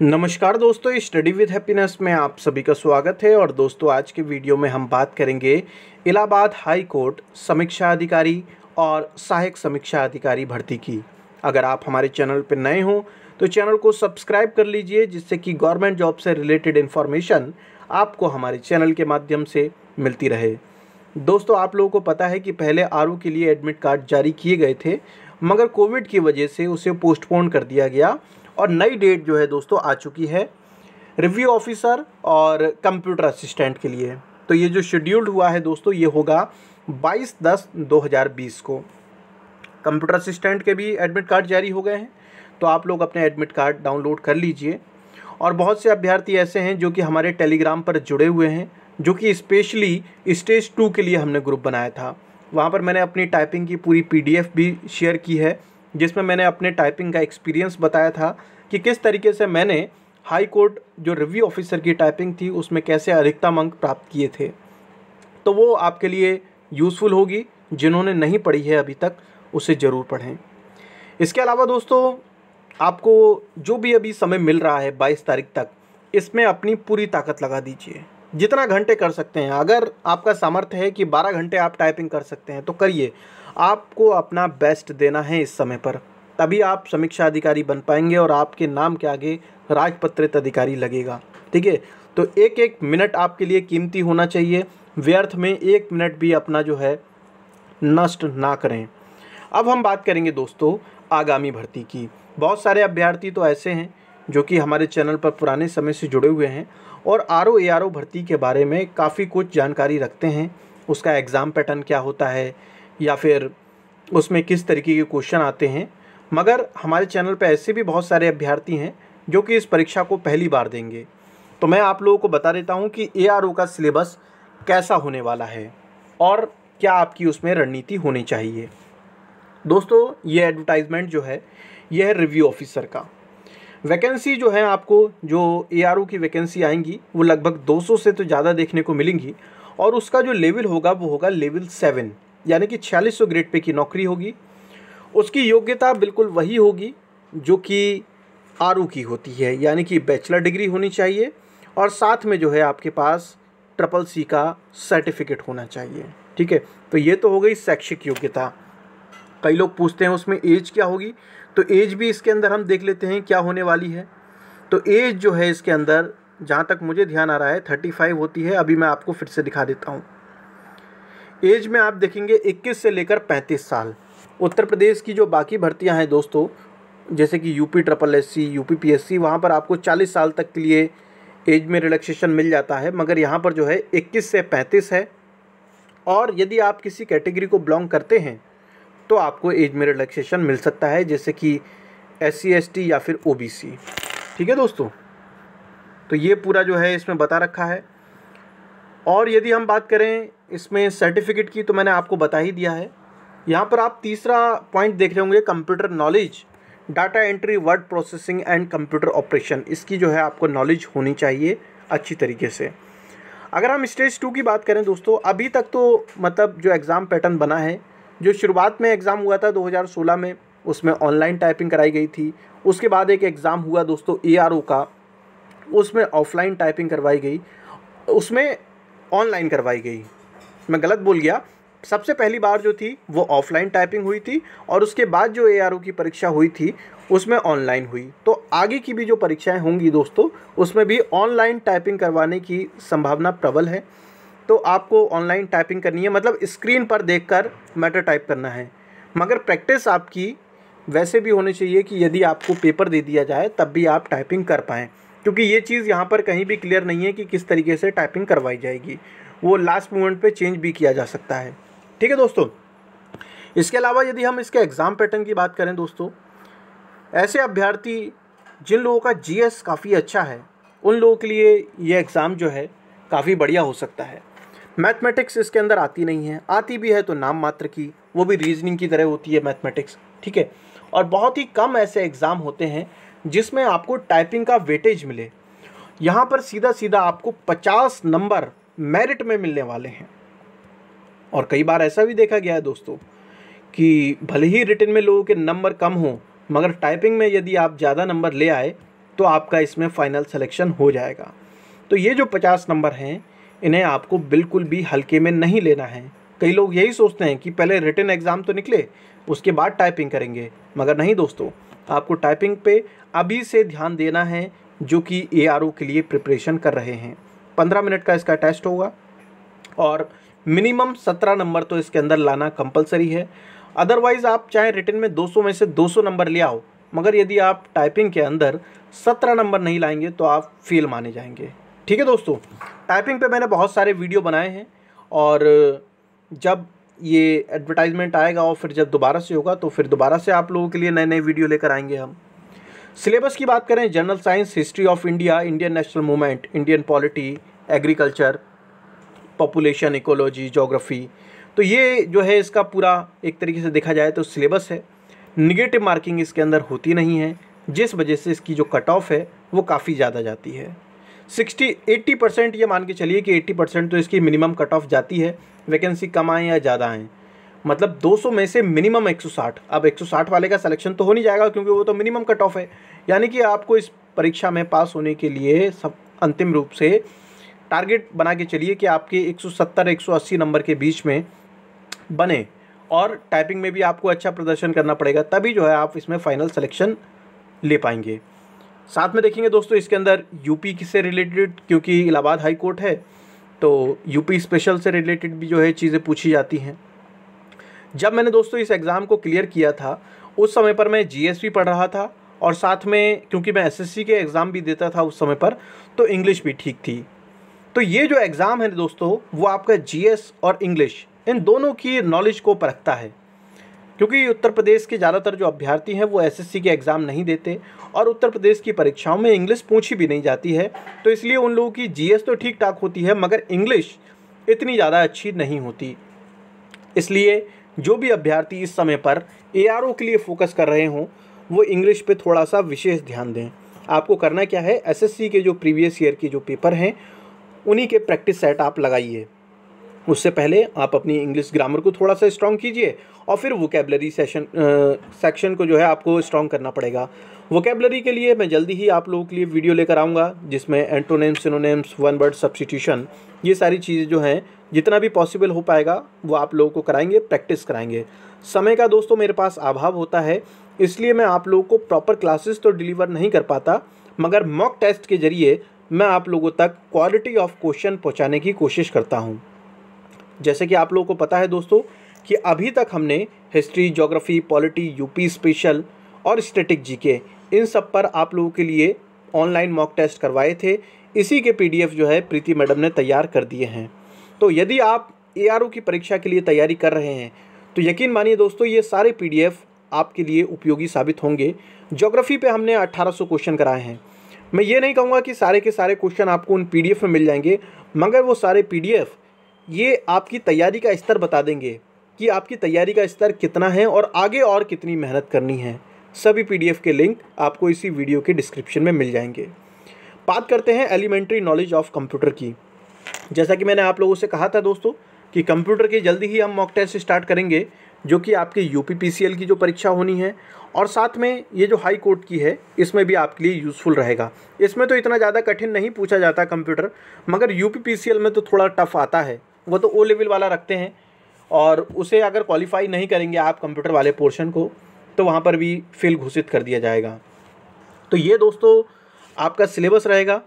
नमस्कार दोस्तों study with happiness में आप सभी का स्वागत है और दोस्तों आज के वीडियो में हम बात करेंगे इलाहाबाद हाई कोर्ट समीक्षा अधिकारी और सहायक समीक्षा अधिकारी भर्ती की अगर आप हमारे चैनल पर नए हों तो चैनल को सब्सक्राइब कर लीजिए जिससे कि गवर्नमेंट जॉब से रिलेटेड इन्फॉर्मेशन आपको हमारे चैनल के माध्यम से मिलती रहे दोस्तों आप लोगों को पता है कि पहले आर के लिए एडमिट कार्ड जारी किए गए थे मगर कोविड की वजह से उसे पोस्टपोन कर दिया गया और नई डेट जो है दोस्तों आ चुकी है रिव्यू ऑफिसर और कंप्यूटर असिस्टेंट के लिए तो ये जो शेड्यूल्ड हुआ है दोस्तों ये होगा 22 दस 2020 को कंप्यूटर असिस्टेंट के भी एडमिट कार्ड जारी हो गए हैं तो आप लोग अपने एडमिट कार्ड डाउनलोड कर लीजिए और बहुत से अभ्यर्थी ऐसे हैं जो कि हमारे टेलीग्राम पर जुड़े हुए हैं जो कि स्पेशली स्टेज टू के लिए हमने ग्रुप बनाया था वहाँ पर मैंने अपनी टाइपिंग की पूरी पीडीएफ भी शेयर की है जिसमें मैंने अपने टाइपिंग का एक्सपीरियंस बताया था कि किस तरीके से मैंने हाई कोर्ट जो रिव्यू ऑफिसर की टाइपिंग थी उसमें कैसे अधिकतम अंक प्राप्त किए थे तो वो आपके लिए यूज़फुल होगी जिन्होंने नहीं पढ़ी है अभी तक उसे ज़रूर पढ़ें इसके अलावा दोस्तों आपको जो भी अभी समय मिल रहा है बाईस तारीख तक इसमें अपनी पूरी ताकत लगा दीजिए जितना घंटे कर सकते हैं अगर आपका सामर्थ्य है कि बारह घंटे आप टाइपिंग कर सकते हैं तो करिए आपको अपना बेस्ट देना है इस समय पर तभी आप समीक्षा अधिकारी बन पाएंगे और आपके नाम के आगे राजपत्रित अधिकारी लगेगा ठीक है तो एक एक मिनट आपके लिए कीमती होना चाहिए व्यर्थ में एक मिनट भी अपना जो है नष्ट ना करें अब हम बात करेंगे दोस्तों आगामी भर्ती की बहुत सारे अभ्यर्थी तो ऐसे हैं जो कि हमारे चैनल पर पुराने समय से जुड़े हुए हैं और R O A R O भर्ती के बारे में काफ़ी कुछ जानकारी रखते हैं उसका एग्ज़ाम पैटर्न क्या होता है या फिर उसमें किस तरीके के क्वेश्चन आते हैं मगर हमारे चैनल पर ऐसे भी बहुत सारे अभ्यर्थी हैं जो कि इस परीक्षा को पहली बार देंगे तो मैं आप लोगों को बता देता हूँ कि ए का सिलेबस कैसा होने वाला है और क्या आपकी उसमें रणनीति होनी चाहिए दोस्तों ये एडवर्टाइजमेंट जो है यह है रिव्यू ऑफिसर का वैकेंसी जो है आपको जो ए की वैकेंसी आएंगी वो लगभग 200 से तो ज़्यादा देखने को मिलेंगी और उसका जो लेवल होगा वो होगा लेवल सेवन यानी कि छियालीस सौ ग्रेड पे की नौकरी होगी उसकी योग्यता बिल्कुल वही होगी जो कि आर की होती है यानी कि बैचलर डिग्री होनी चाहिए और साथ में जो है आपके पास ट्रिपल सी का सर्टिफिकेट होना चाहिए ठीक है तो ये तो हो गई शैक्षिक योग्यता कई लोग पूछते हैं उसमें एज क्या होगी तो एज भी इसके अंदर हम देख लेते हैं क्या होने वाली है तो एज जो है इसके अंदर जहाँ तक मुझे ध्यान आ रहा है थर्टी फाइव होती है अभी मैं आपको फिर से दिखा देता हूँ एज में आप देखेंगे 21 से लेकर 35 साल उत्तर प्रदेश की जो बाकी भर्तियां हैं दोस्तों जैसे कि UP triple S C U P वहाँ पर आपको 40 साल तक के लिए एज में रिलैक्सेशन मिल जाता है मगर यहाँ पर जो है 21 से 35 है और यदि आप किसी कैटेगरी को बिलोंग करते हैं तो आपको एज में रिलैक्सेशन मिल सकता है जैसे कि एस सी या फिर ओ ठीक है दोस्तों तो ये पूरा जो है इसमें बता रखा है और यदि हम बात करें इसमें सर्टिफिकेट की तो मैंने आपको बता ही दिया है यहाँ पर आप तीसरा पॉइंट देख रहे होंगे computer knowledge data entry word processing and computer operation इसकी जो है आपको नॉलेज होनी चाहिए अच्छी तरीके से अगर हम स्टेज टू की बात करें दोस्तों अभी तक तो मतलब जो एग्ज़ाम पैटर्न बना है जो शुरुआत में एग्ज़ाम हुआ था 2016 में उसमें ऑनलाइन टाइपिंग कराई गई थी उसके बाद एक एग्ज़ाम हुआ दोस्तों ए का उसमें ऑफलाइन टाइपिंग करवाई गई उसमें ऑनलाइन करवाई गई मैं गलत बोल गया सबसे पहली बार जो थी वो ऑफलाइन टाइपिंग हुई थी और उसके बाद जो ए की परीक्षा हुई थी उसमें ऑनलाइन हुई तो आगे की भी जो परीक्षाएं होंगी दोस्तों उसमें भी ऑनलाइन टाइपिंग करवाने की संभावना प्रबल है तो आपको ऑनलाइन टाइपिंग करनी है मतलब स्क्रीन पर देख कर मैटर टाइप करना है मगर प्रैक्टिस आपकी वैसे भी होनी चाहिए कि यदि आपको पेपर दे दिया जाए तब भी आप टाइपिंग कर पाएँ क्योंकि ये चीज़ यहाँ पर कहीं भी क्लियर नहीं है कि किस तरीके से टाइपिंग करवाई जाएगी वो लास्ट मोमेंट पे चेंज भी किया जा सकता है ठीक है दोस्तों इसके अलावा यदि हम इसके एग्ज़ाम पैटर्न की बात करें दोस्तों ऐसे अभ्यर्थी जिन लोगों का जी काफ़ी अच्छा है उन लोगों के लिए ये एग्ज़ाम जो है काफ़ी बढ़िया हो सकता है मैथमेटिक्स इसके अंदर आती नहीं है आती भी है तो नाम मात्र की वो भी रीजनिंग की तरह होती है मैथमेटिक्स ठीक है और बहुत ही कम ऐसे एग्ज़ाम होते हैं जिसमें आपको टाइपिंग का वेटेज मिले यहाँ पर सीधा सीधा आपको 50 नंबर मेरिट में मिलने वाले हैं और कई बार ऐसा भी देखा गया है दोस्तों कि भले ही रिटर्न में लोगों के नंबर कम हो मगर टाइपिंग में यदि आप ज़्यादा नंबर ले आए तो आपका इसमें फ़ाइनल सिलेक्शन हो जाएगा तो ये जो पचास नंबर हैं इन्हें आपको बिल्कुल भी हल्के में नहीं लेना है कई लोग यही सोचते हैं कि पहले रिटर्न एग्ज़ाम तो निकले उसके बाद टाइपिंग करेंगे मगर नहीं दोस्तों आपको टाइपिंग पे अभी से ध्यान देना है जो कि ए के लिए प्रिपरेशन कर रहे हैं पंद्रह मिनट का इसका टेस्ट होगा और मिनिमम सत्रह नंबर तो इसके अंदर लाना कंपलसरी है अदरवाइज़ आप चाहे रिटर्न में 200 में से 200 नंबर ले आओ मगर यदि आप टाइपिंग के अंदर सत्रह नंबर नहीं लाएंगे तो आप फेल माने जाएंगे ठीक है दोस्तों टाइपिंग पे मैंने बहुत सारे वीडियो बनाए हैं और जब ये एडवर्टाइजमेंट आएगा और फिर जब दोबारा से होगा तो फिर दोबारा से आप लोगों के लिए नए नए वीडियो लेकर आएंगे हम सिलेबस की बात करें general science history of India Indian national movement Indian polity agriculture population ecology geography तो ये जो है इसका पूरा एक तरीके से देखा जाए तो सिलेबस है निगेटिव मार्किंग इसके अंदर होती नहीं है जिस वजह से इसकी जो कट ऑफ है वो काफ़ी ज़्यादा जाती है सिक्सटी एट्टी परसेंट ये मान के चलिए कि एट्टी परसेंट तो इसकी मिनिमम कट ऑफ जाती है वैकेंसी कम आएँ या ज़्यादा आएँ मतलब 200 में से मिनिमम 160 अब 160 वाले का सिलेक्शन तो हो नहीं जाएगा क्योंकि वो तो मिनिमम कट ऑफ है यानी कि आपको इस परीक्षा में पास होने के लिए सब अंतिम रूप से टारगेट बना के चलिए कि आपके 170 180 नंबर के बीच में बने और टाइपिंग में भी आपको अच्छा प्रदर्शन करना पड़ेगा तभी जो है आप इसमें फाइनल सलेक्शन ले पाएंगे साथ में देखेंगे दोस्तों इसके अंदर यूपी से रिलेटेड क्योंकि इलाहाबाद हाई कोर्ट है तो यूपी स्पेशल से रिलेटेड भी जो है चीज़ें पूछी जाती हैं जब मैंने दोस्तों इस एग्ज़ाम को क्लियर किया था उस समय पर मैं एस भी पढ़ रहा था और साथ में क्योंकि मैं एसएससी के एग्ज़ाम भी देता था उस समय पर तो इंग्लिश भी ठीक थी तो ये जो एग्ज़ाम है दोस्तों वो आपका जीएस और इंग्लिश इन दोनों की नॉलेज को परखता है क्योंकि उत्तर प्रदेश के ज़्यादातर जो अभ्यर्थी हैं वो एसएससी के एग्ज़ाम नहीं देते और उत्तर प्रदेश की परीक्षाओं में इंग्लिश पूछी भी नहीं जाती है तो इसलिए उन लोगों की जीएस तो ठीक ठाक होती है मगर इंग्लिश इतनी ज़्यादा अच्छी नहीं होती इसलिए जो भी अभ्यर्थी इस समय पर ए के लिए फोकस कर रहे हों वो इंग्लिश पर थोड़ा सा विशेष ध्यान दें आपको करना क्या है एस के जो प्रीवियस ईयर के जो पेपर हैं उन्हीं के प्रैक्टिस सेट आप लगाइए उससे पहले आप अपनी इंग्लिश ग्रामर को थोड़ा सा स्ट्रॉन्ग कीजिए और फिर वोकेबलरी सेशन सेक्शन को जो है आपको स्ट्रॉन्ग करना पड़ेगा वोकेबलरी के लिए मैं जल्दी ही आप लोगों के लिए वीडियो लेकर आऊँगा जिसमें antonyms synonyms one word substitution ये सारी चीज़ें जो हैं जितना भी पॉसिबल हो पाएगा वो आप लोगों को कराएंगे प्रैक्टिस कराएंगे समय का दोस्तों मेरे पास अभाव होता है इसलिए मैं आप लोगों को प्रॉपर क्लासेस तो डिलीवर नहीं कर पाता मगर मॉक टेस्ट के ज़रिए मैं आप लोगों तक क्वालिटी ऑफ क्वेश्चन पहुँचाने की कोशिश करता हूँ जैसे कि आप लोगों को पता है दोस्तों कि अभी तक हमने history geography polity UP special और स्टेटिक जीके इन सब पर आप लोगों के लिए ऑनलाइन मॉक टेस्ट करवाए थे इसी के पीडीएफ जो है प्रीति मैडम ने तैयार कर दिए हैं तो यदि आप ए की परीक्षा के लिए तैयारी कर रहे हैं तो यकीन मानिए दोस्तों ये सारे पी आपके लिए उपयोगी साबित होंगे जोग्राफ़ी पे हमने 1800 क्वेश्चन कराए हैं मैं ये नहीं कहूँगा कि सारे के सारे क्वेश्चन आपको उन पी में मिल जाएंगे मगर वो सारे पी ये आपकी तैयारी का स्तर बता देंगे कि आपकी तैयारी का स्तर कितना है और आगे और कितनी मेहनत करनी है सभी पी के लिंक आपको इसी वीडियो के डिस्क्रिप्शन में मिल जाएंगे बात करते हैं एलिमेंट्री नॉलेज ऑफ कंप्यूटर की जैसा कि मैंने आप लोगों से कहा था दोस्तों कि कंप्यूटर के जल्दी ही हम मॉक टेस्ट स्टार्ट करेंगे जो कि आपके यू पी की जो परीक्षा होनी है और साथ में ये जो हाई कोर्ट की है इसमें भी आपके लिए यूज़फुल रहेगा इसमें तो इतना ज़्यादा कठिन नहीं पूछा जाता कंप्यूटर मगर यू पी में तो थोड़ा टफ आता है वो तो ओ लेवल वाला रखते हैं और उसे अगर क्वालिफाई नहीं करेंगे आप कंप्यूटर वाले पोर्शन को तो वहाँ पर भी फेल घोषित कर दिया जाएगा तो ये दोस्तों आपका सिलेबस रहेगा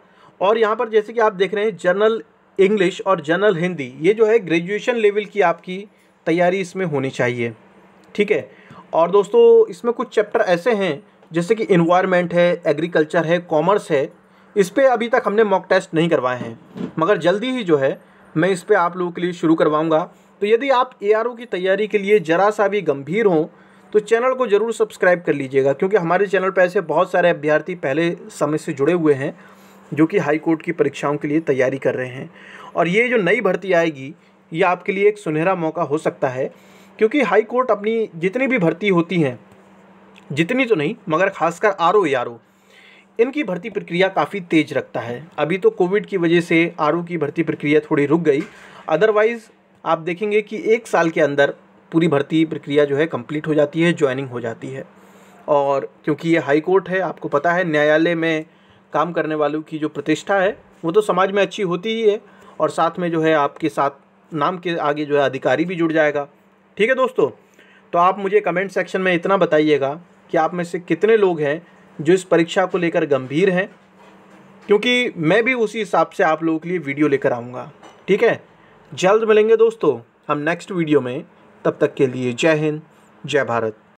और यहाँ पर जैसे कि आप देख रहे हैं जनरल इंग्लिश और जनरल हिंदी ये जो है ग्रेजुएशन लेवल की आपकी तैयारी इसमें होनी चाहिए ठीक है और दोस्तों इसमें कुछ चैप्टर ऐसे हैं जैसे कि इन्वायरमेंट है एग्रीकल्चर है कॉमर्स है इस पर अभी तक हमने मॉक टेस्ट नहीं करवाए हैं मगर जल्दी ही जो है मैं इस पर आप लोगों के लिए शुरू करवाऊँगा तो यदि आप ए की तैयारी के लिए ज़रा सा भी गंभीर हों तो चैनल को ज़रूर सब्सक्राइब कर लीजिएगा क्योंकि हमारे चैनल पर ऐसे बहुत सारे अभ्यर्थी पहले समय से जुड़े हुए हैं जो कि हाई कोर्ट की परीक्षाओं के लिए तैयारी कर रहे हैं और ये जो नई भर्ती आएगी ये आपके लिए एक सुनहरा मौका हो सकता है क्योंकि हाई कोर्ट अपनी जितनी भी भर्ती होती हैं जितनी तो नहीं मगर खासकर आर ओ इनकी भर्ती प्रक्रिया काफ़ी तेज़ रखता है अभी तो कोविड की वजह से आर की भर्ती प्रक्रिया थोड़ी रुक गई अदरवाइज़ आप देखेंगे कि एक साल के अंदर पूरी भर्ती प्रक्रिया जो है कंप्लीट हो जाती है ज्वाइनिंग हो जाती है और क्योंकि ये हाई कोर्ट है आपको पता है न्यायालय में काम करने वालों की जो प्रतिष्ठा है वो तो समाज में अच्छी होती ही है और साथ में जो है आपके साथ नाम के आगे जो है अधिकारी भी जुड़ जाएगा ठीक है दोस्तों तो आप मुझे कमेंट सेक्शन में इतना बताइएगा कि आप में से कितने लोग हैं जो इस परीक्षा को लेकर गंभीर हैं क्योंकि मैं भी उसी हिसाब से आप लोगों के लिए वीडियो लेकर आऊँगा ठीक है जल्द मिलेंगे दोस्तों हम नेक्स्ट वीडियो में तब तक के लिए जय हिंद जय भारत